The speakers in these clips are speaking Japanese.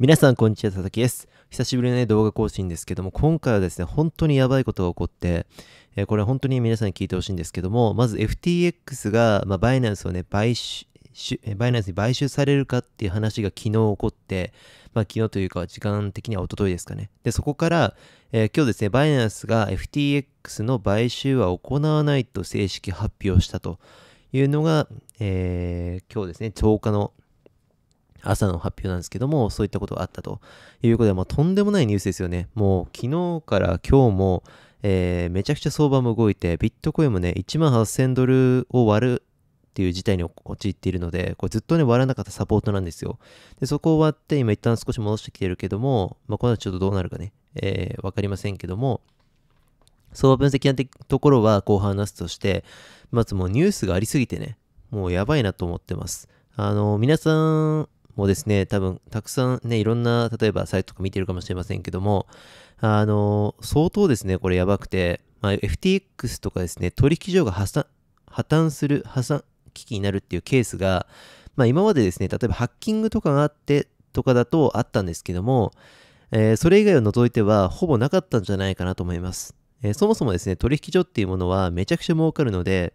皆さん、こんにちは。佐々木です。久しぶりの、ね、動画更新ですけども、今回はですね、本当にやばいことが起こって、えー、これ本当に皆さんに聞いてほしいんですけども、まず FTX が、まあ、バイナンスをね、買収、バイナンスに買収されるかっていう話が昨日起こって、まあ、昨日というか時間的には一昨日ですかね。で、そこから、えー、今日ですね、バイナンスが FTX の買収は行わないと正式発表したというのが、えー、今日ですね、10日の朝の発表なんですけども、そういったことがあったということで、もうとんでもないニュースですよね。もう昨日から今日も、えー、めちゃくちゃ相場も動いて、ビットコインもね、1万8000ドルを割るっていう事態に陥っているので、これずっとね、割らなかったサポートなんですよ。で、そこを割って、今一旦少し戻してきてるけども、まあ、このはちょっとどうなるかね、えー、わかりませんけども、相場分析なところは後半話すとして、まずもうニュースがありすぎてね、もうやばいなと思ってます。あの、皆さん、もですね、多分たくさんね、いろんな、例えばサイトとか見てるかもしれませんけども、あの、相当ですね、これやばくて、まあ、FTX とかですね、取引所が破産、破綻する、破産危機になるっていうケースが、まあ、今までですね、例えばハッキングとかがあってとかだとあったんですけども、えー、それ以外を除いてはほぼなかったんじゃないかなと思います。えー、そもそもですね、取引所っていうものはめちゃくちゃ儲かるので、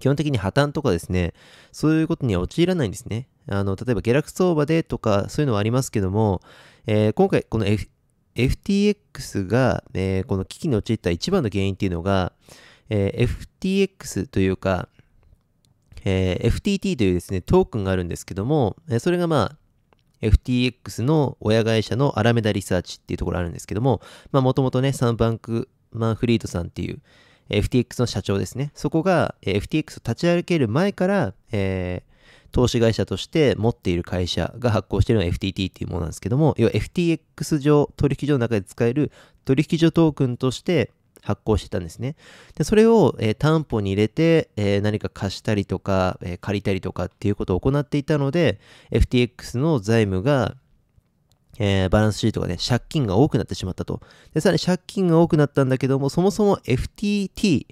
基本的に破綻とかですね、そういうことには陥らないんですね。あの、例えば下落相場でとか、そういうのはありますけども、えー、今回、この、F、FTX が、えー、この危機に陥った一番の原因っていうのが、えー、FTX というか、えー、FTT というですね、トークンがあるんですけども、えそれがまあ、FTX の親会社のアラメダリサーチっていうところあるんですけども、まあもともとね、サンバンクマンフリートさんっていう FTX の社長ですね。そこが FTX を立ち上げる前から、え投資会社として持っている会社が発行しているのが FTT っていうものなんですけども、要は FTX 上、取引所の中で使える取引所トークンとして発行してたんですね。でそれを、えー、担保に入れて、えー、何か貸したりとか、えー、借りたりとかっていうことを行っていたので、FTX の財務がえー、バランスシートがね、借金が多くなってしまったと。で、さらに借金が多くなったんだけども、そもそも FTT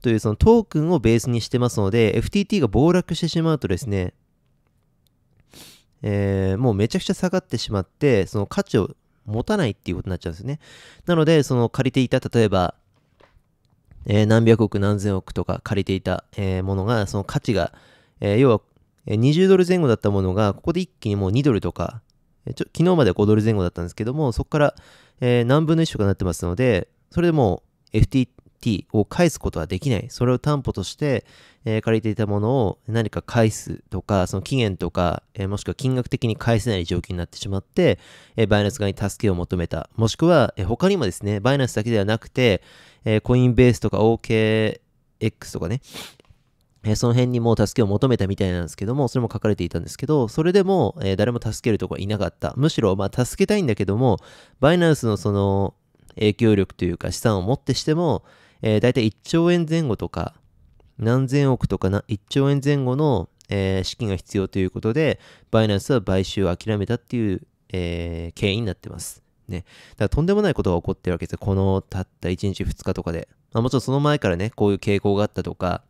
というそのトークンをベースにしてますので、FTT が暴落してしまうとですね、えー、もうめちゃくちゃ下がってしまって、その価値を持たないっていうことになっちゃうんですね。なので、その借りていた、例えば、えー、何百億何千億とか借りていた、えー、ものが、その価値が、えー、要は、20ドル前後だったものが、ここで一気にもう2ドルとか、ちょ昨日までは5ドル前後だったんですけども、そこから、え何分の1とかなってますので、それでもう FT、T を返すことはできない。それを担保として、えー、借りていたものを何か返すとか、その期限とか、えー、もしくは金額的に返せない状況になってしまって、えー、バイナンス側に助けを求めた。もしくは、えー、他にもですね、バイナンスだけではなくて、えー、コインベースとか OKX とかね、えその辺にも助けを求めたみたいなんですけども、それも書かれていたんですけど、それでも、え誰も助けるとこはいなかった。むしろ、まあ、助けたいんだけども、バイナンスのその、影響力というか資産をもってしても、えー、大体1兆円前後とか、何千億とかな1兆円前後の、えー、資金が必要ということで、バイナンスは買収を諦めたっていう、えー、経緯になってます。ね。だからとんでもないことが起こってるわけですよ。このたった1日2日とかで。まあ、もちろんその前からね、こういう傾向があったとか、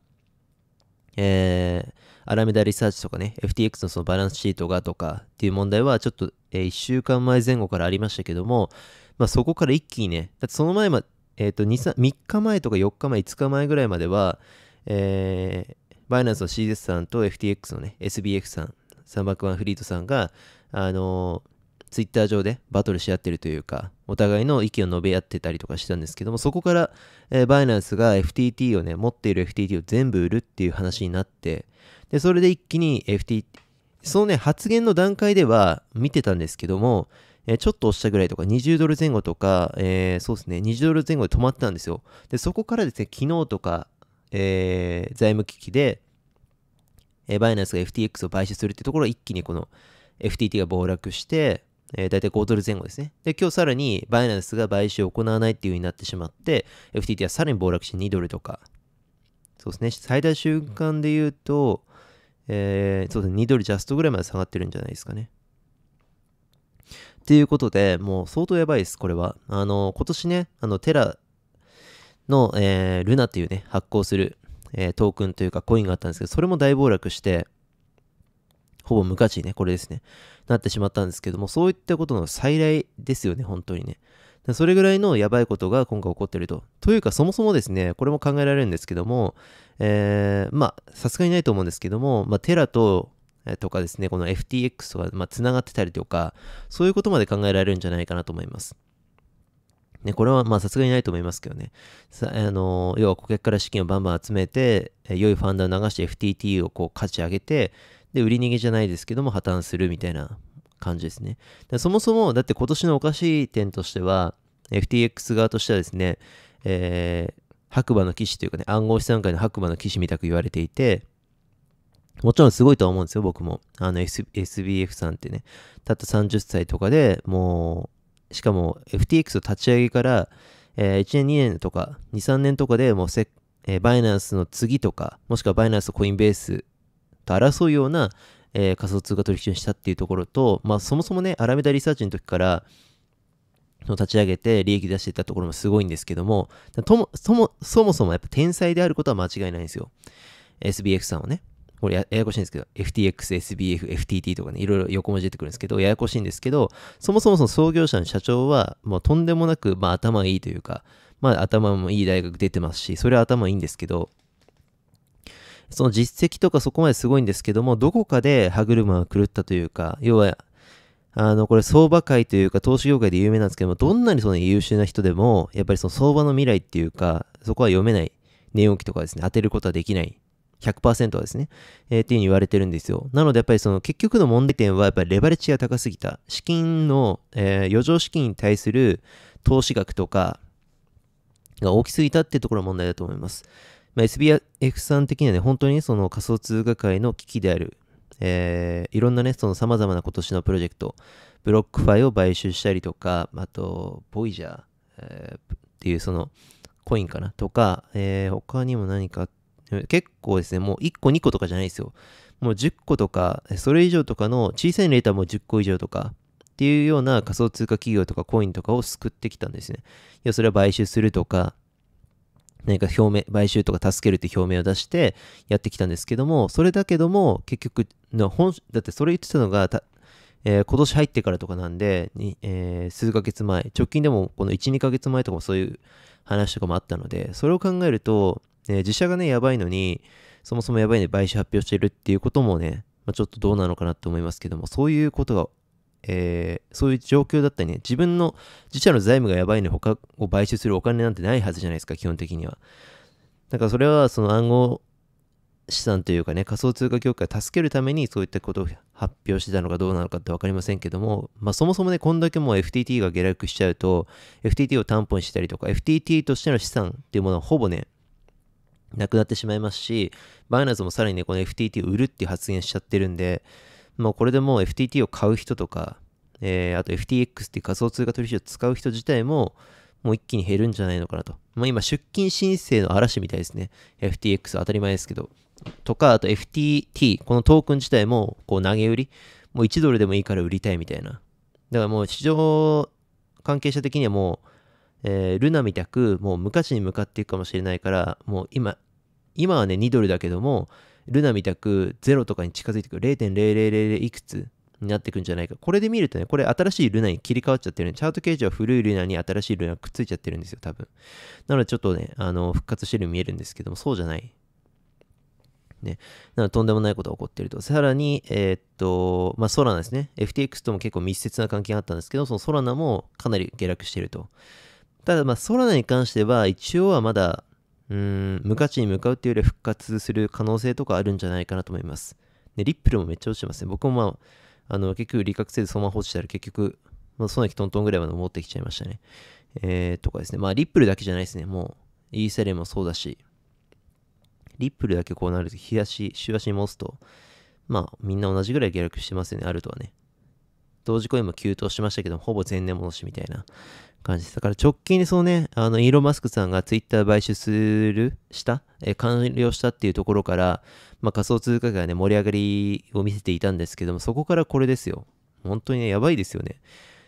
えー、アラメダリサーチとかね、FTX のそのバランスシートがとかっていう問題はちょっと、えー、1週間前前後からありましたけども、まあ、そこから一気にね、だってその前まえーと、3, 3日前とか4日前、5日前ぐらいまでは、えー、バイナンスの CZ さんと FTX のね、SBF さん、サンバックワンフリートさんが、あのー、ツイッター上でバトルし合ってるというか、お互いの意見を述べ合ってたりとかしたんですけども、そこから、えー、バイナンスが FTT をね、持っている FTT を全部売るっていう話になって、で、それで一気に FTT、そのね、発言の段階では見てたんですけども、えー、ちょっと押したぐらいとか、20ドル前後とか、えー、そうですね、20ドル前後で止まったんですよ。で、そこからですね、昨日とか、えー、財務危機で、えバイナンスが FTX を買収するってところ一気にこの FTT が暴落して、えー、大体5ドル前後ですね。で、今日さらにバイナンスが買収を行わないっていう風になってしまって、FTT はさらに暴落して2ドルとか。そうですね。最大瞬間で言うと、えー、そうですね、2ドルジャストぐらいまで下がってるんじゃないですかね。っていうことで、もう相当やばいです、これは。あの、今年ね、あの、テラの、えー、ルナっていうね、発行する、えー、トークンというかコインがあったんですけど、それも大暴落して、ほぼ無価値ね、これですね、なってしまったんですけども、そういったことの再来ですよね、本当にね。それぐらいのやばいことが今回起こってると。というか、そもそもですね、これも考えられるんですけども、えー、まあ、さすがにないと思うんですけども、まあ、テラととかですね、この FTX とか、まあ、繋がってたりとか、そういうことまで考えられるんじゃないかなと思います。ね、これはまあさすがにないと思いますけどね。さあの要は顧客から資金をバンバン集めて、良いファンダを流して FTT をこう価値上げて、で、売り逃げじゃないですけども破綻するみたいな感じですね。そもそも、だって今年のおかしい点としては、FTX 側としてはですね、えー、白馬の騎士というかね、暗号資産界の白馬の騎士みたく言われていて、もちろんすごいとは思うんですよ、僕も。あの、S、SBF さんってね、たった30歳とかでもう、しかも FTX を立ち上げから、えー、1年、2年とか、2、3年とかでもうせ、えー、バイナンスの次とか、もしくはバイナンスとコインベースと争うような、えー、仮想通貨取引をしたっていうところと、まあ、そもそもね、アラメダリサーチの時から、立ち上げて利益出していったところもすごいんですけども、とも、そも、そもそもやっぱ天才であることは間違いないんですよ。SBF さんはね。これややこしいんですけど、FTX、SBF、FTT とかね、いろいろ横文字出てくるんですけど、ややこしいんですけど、そもそもその創業者の社長は、もうとんでもなく、まあ頭いいというか、まあ頭もいい大学出てますし、それは頭いいんですけど、その実績とかそこまですごいんですけども、どこかで歯車が狂ったというか、要は、あの、これ相場界というか投資業界で有名なんですけども、どんなにその優秀な人でも、やっぱりその相場の未来っていうか、そこは読めない。値動きとかですね、当てることはできない100%はですね、えー、っていうふうに言われてるんですよ。なのでやっぱりその結局の問題点はやっぱりレバレッジが高すぎた。資金の、えー、余剰資金に対する投資額とかが大きすぎたっていうところが問題だと思います。まあ、SBF さん的にはね、本当にその仮想通貨界の危機である。えー、いろんなね、その様々な今年のプロジェクト、ブロックファイを買収したりとか、あと、ボイジャー、えー、っていうそのコインかなとか、えー、他にも何かあって、結構ですね、もう1個2個とかじゃないですよ。もう10個とか、それ以上とかの小さいレーターも10個以上とかっていうような仮想通貨企業とかコインとかを救ってきたんですね。いや、それは買収するとか、何か表明、買収とか助けるって表明を出してやってきたんですけども、それだけども結局、本だってそれ言ってたのがえー、今年入ってからとかなんで、えー、数ヶ月前、直近でもこの1、2ヶ月前とかもそういう話とかもあったので、それを考えると、えー、自社がね、やばいのに、そもそもやばいね、買収発表してるっていうこともね、まあ、ちょっとどうなのかなと思いますけども、そういうことが、えー、そういう状況だったりね、自分の自社の財務がやばいのに他を買収するお金なんてないはずじゃないですか、基本的には。だからそれはその暗号資産というかね、仮想通貨業界を助けるためにそういったことを発表してたのかどうなのかって分かりませんけども、まあ、そもそもね、こんだけもう FTT が下落しちゃうと、FTT を担保にしたりとか、FTT としての資産っていうものはほぼね、なくなってしまいますし、バイナンスもさらにね、この FTT を売るっていう発言しちゃってるんで、もうこれでもう FTT を買う人とか、えー、あと FTX っていう仮想通貨取引を使う人自体も、もう一気に減るんじゃないのかなと。もう今、出勤申請の嵐みたいですね。FTX 当たり前ですけど。とか、あと FTT、このトークン自体も、こう投げ売り。もう1ドルでもいいから売りたいみたいな。だからもう市場関係者的にはもう、えー、ルナみたく、もう昔に向かっていくかもしれないから、もう今、今はね、2ドルだけども、ルナみたく0とかに近づいてくる0 0 0 0いくつになってくんじゃないか。これで見るとね、これ新しいルナに切り替わっちゃってるね。チャート形状は古いルナに新しいルナがくっついちゃってるんですよ、多分。なのでちょっとね、あの、復活してるように見えるんですけども、そうじゃない。ね。なのでとんでもないことが起こっていると。さらに、えー、っと、まあ、ソラナですね。FTX とも結構密接な関係があったんですけど、そのソラナもかなり下落していると。ただまあソラナに関しては一応はまだうーん無価値に向かうっていうより復活する可能性とかあるんじゃないかなと思います。でリップルもめっちゃ落ちてますね。僕もまああの結局理覚せずそのまま落ちたら結局、まあ、ソナキトントンぐらいまで持ってきちゃいましたね。えー、とかですね。まあリップルだけじゃないですね。もうイーサレもそうだし、リップルだけこうなると日足、週足に戻すと、まあみんな同じぐらい下落してますよね。あるとはね。同時コインも急騰しましたけど、ほぼ前年戻しみたいな感じです。だから直近でそのね、あの、イーロン・マスクさんがツイッター買収する、した、えー、完了したっていうところから、まあ、仮想通貨がね、盛り上がりを見せていたんですけども、そこからこれですよ。本当にね、やばいですよね。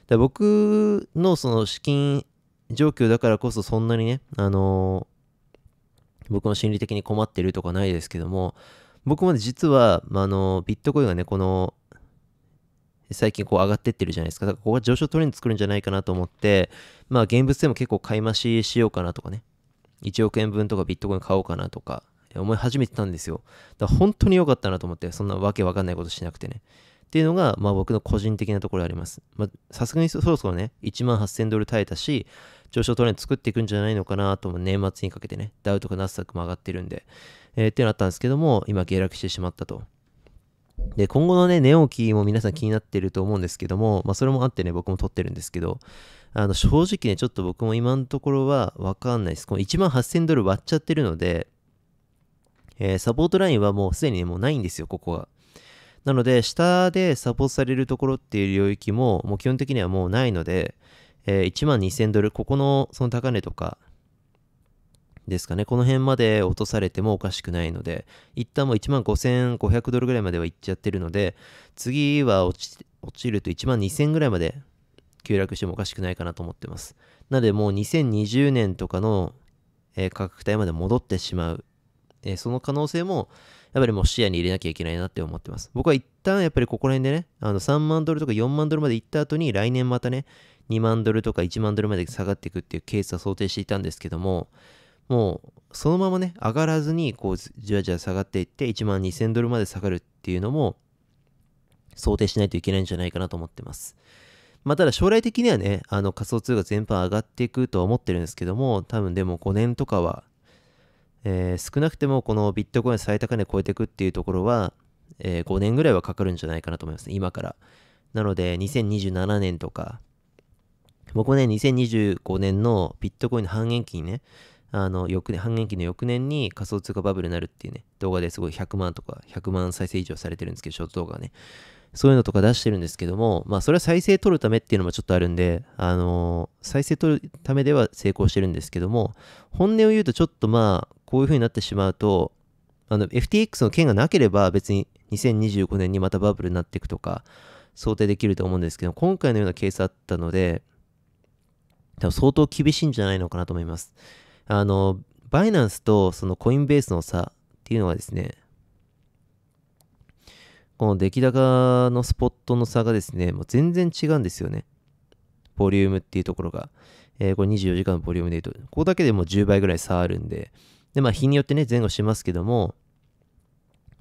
だ僕のその資金状況だからこそそんなにね、あのー、僕の心理的に困ってるとかないですけども、僕も実は、まあの、ビットコインがね、この最近こう上がってってるじゃないですか。だからここは上昇トレンド作るんじゃないかなと思って、まあ現物でも結構買い増ししようかなとかね。1億円分とかビットコイン買おうかなとか思い始めてたんですよ。だから本当に良かったなと思って、そんなわけわかんないことしなくてね。っていうのが、まあ僕の個人的なところあります。まさすがにそろそろね、1万8000ドル耐えたし、上昇トレンド作っていくんじゃないのかなとも年末にかけてね、ダウとかナスダックも上がってるんで、えー、ってなったんですけども、今下落してしまったと。で、今後のね、寝起きも皆さん気になってると思うんですけども、まあ、それもあってね、僕も撮ってるんですけど、あの、正直ね、ちょっと僕も今のところはわかんないです。この1万8000ドル割っちゃってるので、えー、サポートラインはもうすでに、ね、もうないんですよ、ここは。なので、下でサポートされるところっていう領域も、もう基本的にはもうないので、えー、1万2000ドル、ここのその高値とか、ですかね。この辺まで落とされてもおかしくないので、一旦もう1万5500ドルぐらいまではいっちゃってるので、次は落ち落ちると1万2000ぐらいまで急落してもおかしくないかなと思ってます。なのでもう2020年とかの、えー、価格帯まで戻ってしまう。えー、その可能性も、やっぱりもう視野に入れなきゃいけないなって思ってます。僕は一旦やっぱりここら辺でね、あの3万ドルとか4万ドルまで行った後に来年またね、2万ドルとか1万ドルまで下がっていくっていうケースは想定していたんですけども、もうそのままね上がらずにこうじわじわ下がっていって1万2000ドルまで下がるっていうのも想定しないといけないんじゃないかなと思ってます。まあ、ただ将来的にはね、あの仮想通貨全般上がっていくとは思ってるんですけども、多分でも5年とかは、えー、少なくてもこのビットコイン最高値超えていくっていうところは、えー、5年ぐらいはかかるんじゃないかなと思います、ね、今から。なので、2027年とか、僕もね、2025年のビットコインの半減期にね、あの、翌年、半減期の翌年に仮想通貨バブルになるっていうね、動画ですごい100万とか、100万再生以上されてるんですけど、ショート動画ね。そういうのとか出してるんですけども、まあ、それは再生取るためっていうのもちょっとあるんで、あのー、再生取るためでは成功してるんですけども、本音を言うとちょっとまあ、こういう風になってしまうと、あの、FTX の件がなければ別に2025年にまたバブルになっていくとか、想定できると思うんですけど、今回のようなケースあったので、多分相当厳しいんじゃないのかなと思います。あの、バイナンスとそのコインベースの差っていうのはですね、この出来高のスポットの差がですね、もう全然違うんですよね。ボリュームっていうところが。えー、これ24時間のボリュームで言うと、ここだけでもう10倍ぐらい差あるんで、で、まあ日によってね、前後しますけども、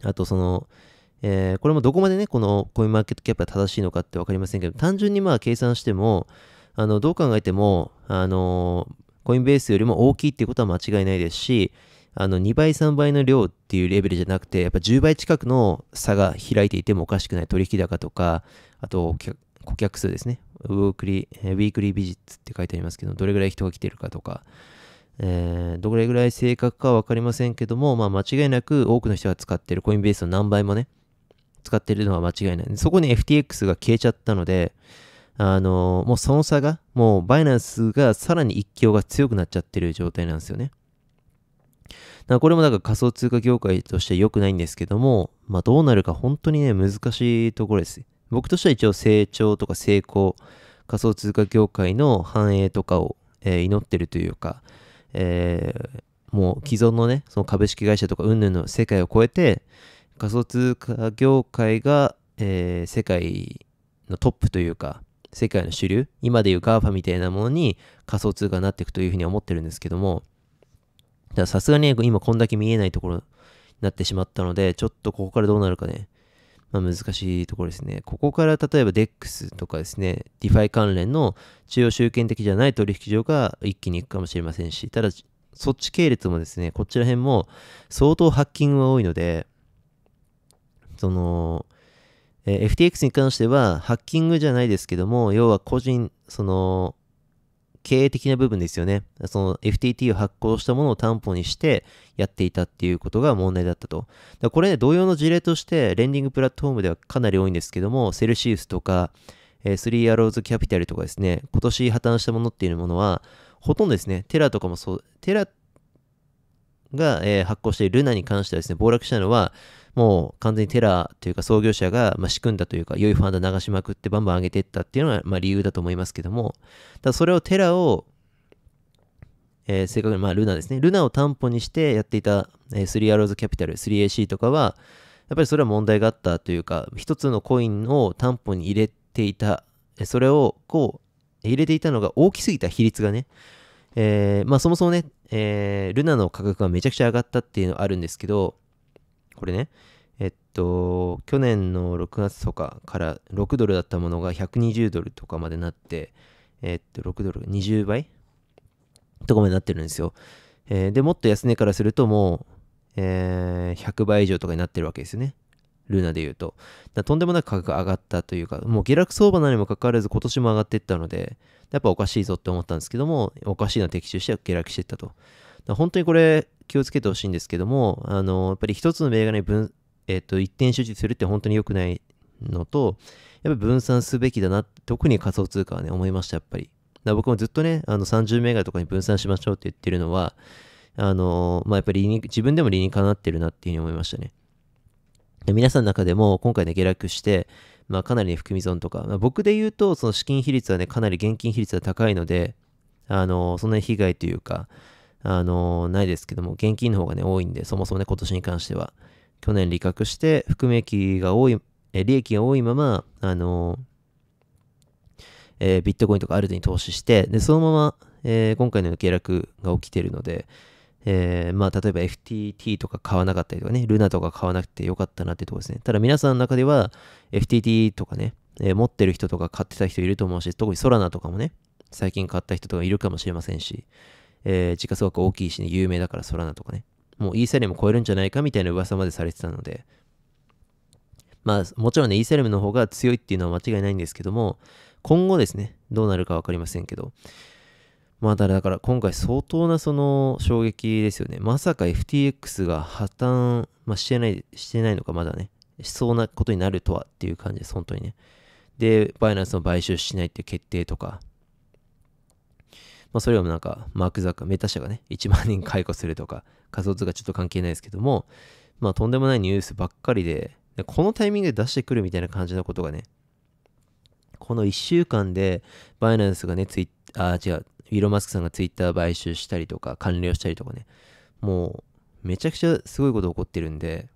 あとその、えー、これもどこまでね、このコインマーケットキャップが正しいのかって分かりませんけど、単純にまあ計算しても、あの、どう考えても、あのー、コインベースよりも大きいっていうことは間違いないですし、あの、2倍、3倍の量っていうレベルじゃなくて、やっぱ10倍近くの差が開いていてもおかしくない取引高とか、あと、顧客数ですね。ウークリー、ウィークリービジッツって書いてありますけど、どれぐらい人が来てるかとか、えー、どれぐらい正確かはわかりませんけども、まあ、間違いなく多くの人が使ってるコインベースの何倍もね、使ってるのは間違いない。そこに FTX が消えちゃったので、あの、もうその差が、もうバイナンスがさらに一強が強くなっちゃってる状態なんですよね。だこれもだから仮想通貨業界として良くないんですけども、まあどうなるか本当にね、難しいところです。僕としては一応成長とか成功、仮想通貨業界の繁栄とかを、えー、祈ってるというか、えー、もう既存のね、その株式会社とか云々の世界を超えて、仮想通貨業界が、えー、世界のトップというか、世界の主流、今でいう GAFA みたいなものに仮想通貨になっていくというふうに思ってるんですけども、さすがに今こんだけ見えないところになってしまったので、ちょっとここからどうなるかね、まあ、難しいところですね。ここから例えば DEX とかですね、DeFi 関連の中央集権的じゃない取引所が一気に行くかもしれませんし、ただそっち系列もですね、こちら辺も相当ハッキングが多いので、その、えー、FTX に関しては、ハッキングじゃないですけども、要は個人、その、経営的な部分ですよね。その FTT を発行したものを担保にしてやっていたっていうことが問題だったと。だこれね、同様の事例として、レンディングプラットフォームではかなり多いんですけども、セルシウスとか、えー、スリーアローズキャピタルとかですね、今年破綻したものっていうものは、ほとんどですね、テラとかもそう、テラが、えー、発行しているルナに関してはですね、暴落したのは、もう完全にテラーというか創業者が、ま仕組んだというか、良いファンド流しまくってバンバン上げていったっていうのが、ま理由だと思いますけども、たそれをテラを、えー、正確に、まあ、ルナですね。ルナを担保にしてやっていた、ー、3 r o s キャピタル、3AC とかは、やっぱりそれは問題があったというか、一つのコインを担保に入れていた、それをこう、入れていたのが大きすぎた比率がね、えー、まあそもそもね、えー、ルナの価格がめちゃくちゃ上がったっていうのはあるんですけど、これね、えっと、去年の6月とかから6ドルだったものが120ドルとかまでなって、えっと、6ドル20倍とかまでなってるんですよ。えー、で、もっと安値からするともう、えー、100倍以上とかになってるわけですよね。ルーナで言うと。とんでもなく価格が上がったというか、もう下落相場なにもかかわらず今年も上がっていったので、やっぱおかしいぞって思ったんですけども、おかしいな的中して下落していったと。本当にこれ、気をつけてほしいんですけども、あの、やっぱり一つの銘柄に分、えっ、と、一点集中するって本当に良くないのと、やっぱり分散すべきだな、特に仮想通貨はね、思いました、やっぱり。だ僕もずっとね、あの30銘柄とかに分散しましょうって言ってるのは、あのまあ、やっぱり自分でも理にかなってるなっていうふうに思いましたね。で皆さんの中でも今回ね、下落して、まあ、かなりね、含み損とか、まあ、僕で言うと、その資金比率はね、かなり現金比率が高いので、あのそんなに被害というか、あのー、ないですけども、現金の方がね、多いんで、そもそもね、今年に関しては。去年利確して、含み益が多い、え利益が多いまま、あのー、えー、ビットコインとかアルテに投資して、で、そのまま、え今回の下落が起きてるので、えー、まあ、例えば FTT とか買わなかったりとかね、ルナとか買わなくてよかったなってとこですね。ただ皆さんの中では FTT とかね、えー、持ってる人とか買ってた人いると思うし、特にソラナとかもね、最近買った人とかいるかもしれませんし、えー、時価総額大きいしね、有名だからソラナとかね。もうイーサリアム超えるんじゃないかみたいな噂までされてたので、まあ、もちろんね、イーサリアムの方が強いっていうのは間違いないんですけども、今後ですね、どうなるか分かりませんけど、まあ、だから、だから今回相当なその衝撃ですよね。まさか FTX が破綻、まあ、してない、してないのか、まだね、しそうなことになるとはっていう感じです、本当にね。で、バイナンスの買収しないっていう決定とか、まあ、それもなんかマーク・ザッカー、メタ社がね、1万人解雇するとか、仮想通貨ちょっと関係ないですけども、まあ、とんでもないニュースばっかりで、でこのタイミングで出してくるみたいな感じのことがね、この1週間で、バイナンスがね、ツイッあ、違う、イーロン・マスクさんがツイッター買収したりとか、完了したりとかね、もう、めちゃくちゃすごいこと起こってるんで、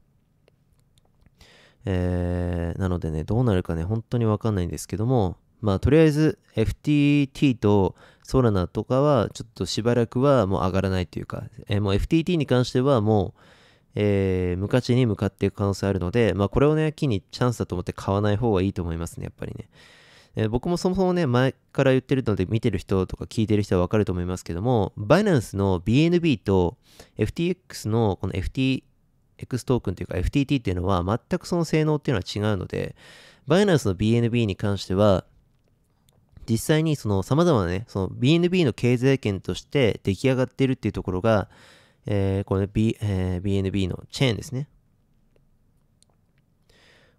えー、なのでね、どうなるかね、本当にわかんないんですけども、まあとりあえず FTT とソラナとかはちょっとしばらくはもう上がらないというか、えー、もう FTT に関してはもう、えー、無価値に向かっていく可能性あるので、まあこれをね、機にチャンスだと思って買わない方がいいと思いますね、やっぱりね。え僕もそもそもね、前から言ってるので、見てる人とか聞いてる人はわかると思いますけども、バイナンスの BNB と FTX のこの FTX トークンというか FTT っていうのは全くその性能っていうのは違うので、バイナンスの BNB に関しては、実際にその様々なね、その BNB の経済圏として出来上がっているっていうところが、えー、これ、B えー、BNB のチェーンですね。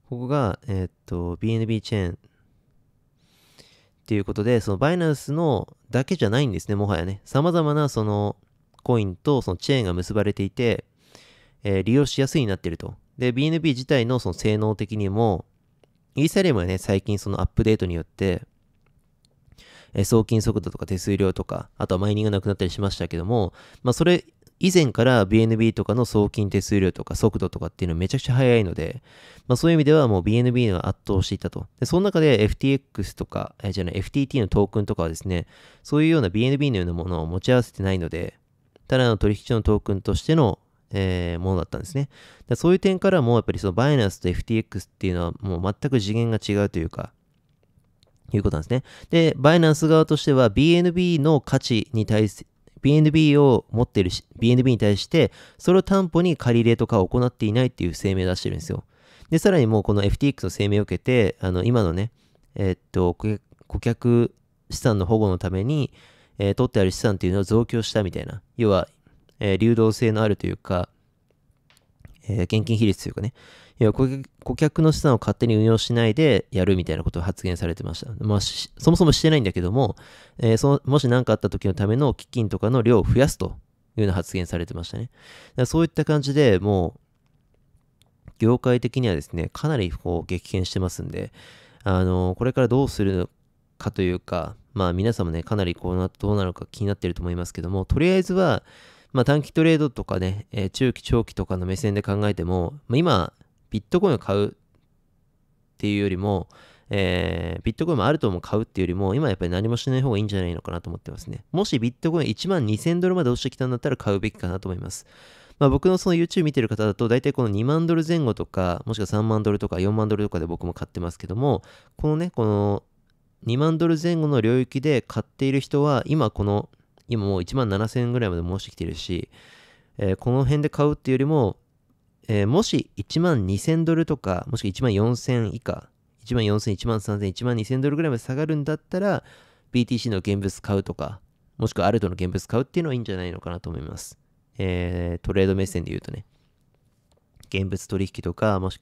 ここが、えー、っと、BNB チェーンっていうことで、そのバイナンスのだけじゃないんですね、もはやね。様々なそのコインとそのチェーンが結ばれていて、えー、利用しやすいになっていると。で、BNB 自体のその性能的にも、イーサリアムはね、最近そのアップデートによって、え送金速度とか手数料とか、あとはマイニングなくなったりしましたけども、まあ、それ以前から BNB とかの送金手数料とか速度とかっていうのはめちゃくちゃ速いので、まあ、そういう意味ではもう BNB の圧倒していたと。で、その中で FTX とか、えじゃない、FTT のトークンとかはですね、そういうような BNB のようなものを持ち合わせてないので、ただの取引所のトークンとしての、えー、ものだったんですね。そういう点からも、やっぱりそのバイナンスと FTX っていうのはもう全く次元が違うというか、いうことなんですね。で、バイナンス側としては BNB の価値に対し BNB を持ってるし、BNB に対して、それを担保に借り入れとかを行っていないっていう声明を出してるんですよ。で、さらにもうこの FTX の声明を受けて、あの、今のね、えー、っと、顧客資産の保護のために、えー、取ってある資産っていうのを増強したみたいな。要は、えー、流動性のあるというか、えー、現金比率というかね、いや、顧客の資産を勝手に運用しないでやるみたいなことを発言されてました。まあ、そもそもしてないんだけども、えー、そのもし何かあった時のための基金とかの量を増やすというような発言されてましたね。だそういった感じでもう、業界的にはですね、かなりこう激減してますんで、あのー、これからどうするかというか、まあ皆さんもね、かなりこうな、どうなのか気になってると思いますけども、とりあえずは、まあ、短期トレードとかね、えー、中期長期とかの目線で考えても、まあ、今ビットコインを買うっていうよりも、えー、ビットコインもあるとも買うっていうよりも、今やっぱり何もしない方がいいんじゃないのかなと思ってますね。もしビットコイン1万2000ドルまで落ちてきたんだったら買うべきかなと思います。まあ、僕のその YouTube 見てる方だと、大体この2万ドル前後とか、もしくは3万ドルとか4万ドルとかで僕も買ってますけども、このね、この2万ドル前後の領域で買っている人は、今この、今もう1万7000円ぐらいまで申してきてるし、えー、この辺で買うっていうよりも、えー、もし1万2000ドルとか、もしくは1万4000以下、1万4000、1万3000、1万2000ドルぐらいまで下がるんだったら、BTC の現物買うとか、もしくはアルトの現物買うっていうのはいいんじゃないのかなと思います。えー、トレード目線で言うとね。現物取引とか、もし、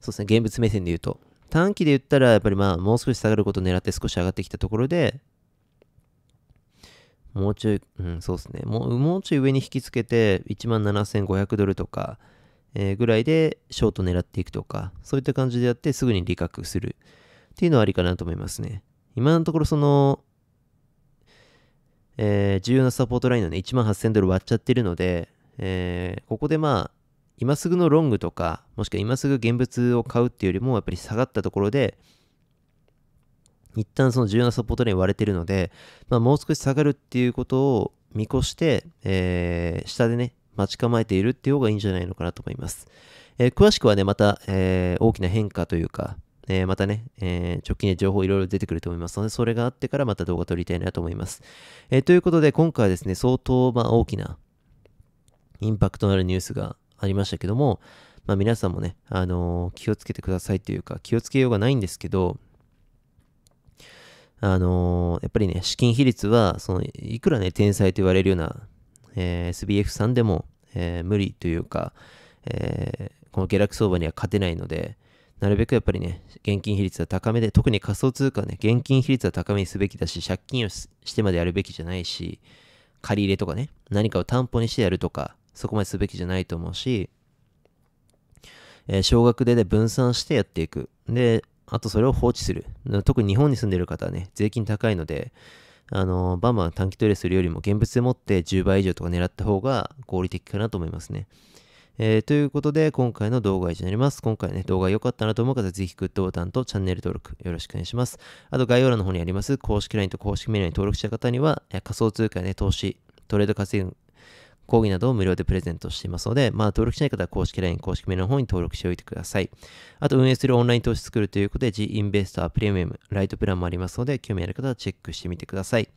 そうですね、現物目線で言うと。短期で言ったら、やっぱりまあ、もう少し下がることを狙って少し上がってきたところで、もうちょい、うん、そうですね。もう、もうちょい上に引きつけて、17,500万ドルとか、えぐらいでショート狙っていくとか、そういった感じでやってすぐに利確するっていうのはありかなと思いますね。今のところその、えー、重要なサポートラインのね、1万8000ドル割っちゃってるので、えー、ここでまあ、今すぐのロングとか、もしくは今すぐ現物を買うっていうよりも、やっぱり下がったところで、一旦その重要なサポートライン割れてるので、まあ、もう少し下がるっていうことを見越して、えー、下でね、待ち構えているっていう方がいいんじゃないのかなと思います。えー、詳しくはね、また、えー、大きな変化というか、えー、またね、え直近で情報いろいろ出てくると思いますので、それがあってからまた動画撮りたいなと思います。えということで、今回はですね、相当、まあ、大きなインパクトのあるニュースがありましたけども、まあ、皆さんもね、あの気をつけてくださいというか、気をつけようがないんですけど、あのやっぱりね、資金比率は、その、いくらね、天才と言われるようなえー、SBF さんでも、えー、無理というか、えー、この下落相場には勝てないので、なるべくやっぱりね、現金比率は高めで、特に仮想通貨ね、現金比率は高めにすべきだし、借金をしてまでやるべきじゃないし、借り入れとかね、何かを担保にしてやるとか、そこまですべきじゃないと思うし、えー、少額で、ね、分散してやっていく。で、あとそれを放置する。特に日本に住んでる方はね、税金高いので、あの、バンバン短期トレーするよりも現物でもって10倍以上とか狙った方が合理的かなと思いますね。えー、ということで、今回の動画は以上になります。今回ね、動画良かったなと思う方、ぜひグッドボタンとチャンネル登録よろしくお願いします。あと、概要欄の方にあります、公式 LINE と公式メールに登録した方には、仮想通貨やね、投資、トレード稼ぐ講義などを無料でプレゼントしていますので、まあ、登録しない方は公式 LINE、公式メールの方に登録しておいてください。あと、運営するオンライン投資スクールということで、G インベスタープレミアム、ライトプランもありますので、興味ある方はチェックしてみてください。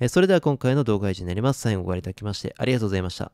えそれでは今回の動画は以上になります。最後ご覧いただきましてありがとうございました。